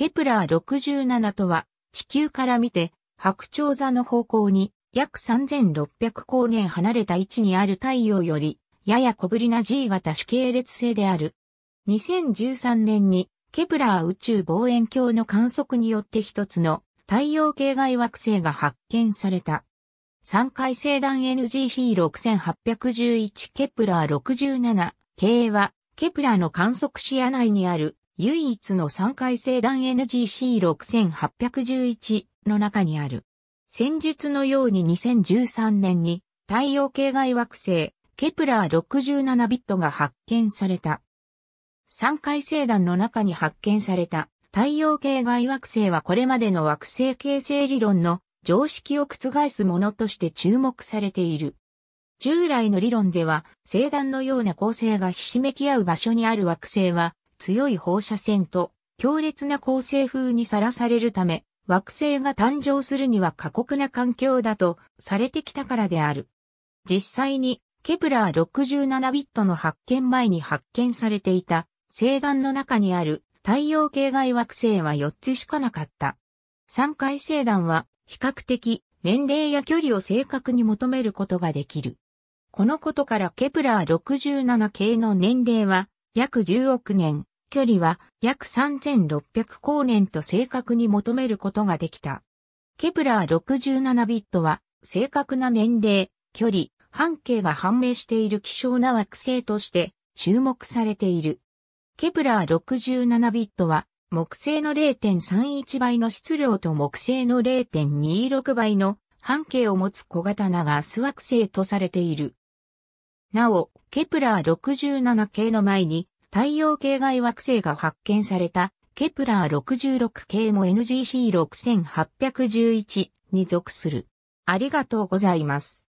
ケプラー67とは、地球から見て、白鳥座の方向に約3600光年離れた位置にある太陽より、やや小ぶりな G 型主系列星である。2013年に、ケプラー宇宙望遠鏡の観測によって一つの太陽系外惑星が発見された。三回星団 NGC6811 ケプラー67系は、ケプラーの観測視野内にある唯一の3回生弾 NGC6811 の中にある。戦術のように2013年に太陽系外惑星ケプラー67ビットが発見された。3回生弾の中に発見された太陽系外惑星はこれまでの惑星形成理論の常識を覆すものとして注目されている。従来の理論では、星団のような構成がひしめき合う場所にある惑星は、強い放射線と強烈な恒星風にさらされるため、惑星が誕生するには過酷な環境だとされてきたからである。実際にケプラー67ビットの発見前に発見されていた星団の中にある太陽系外惑星は4つしかなかった。3回星団は比較的年齢や距離を正確に求めることができる。このことからケプラー67系の年齢は約10億年、距離は約3600光年と正確に求めることができた。ケプラー67ビットは正確な年齢、距離、半径が判明している希少な惑星として注目されている。ケプラー67ビットは木星の0.31倍の質量と木星の0.26倍の半径を持つ小型なガス惑星とされている。なお、ケプラー67系の前に太陽系外惑星が発見されたケプラー66系も NGC6811 に属する。ありがとうございます。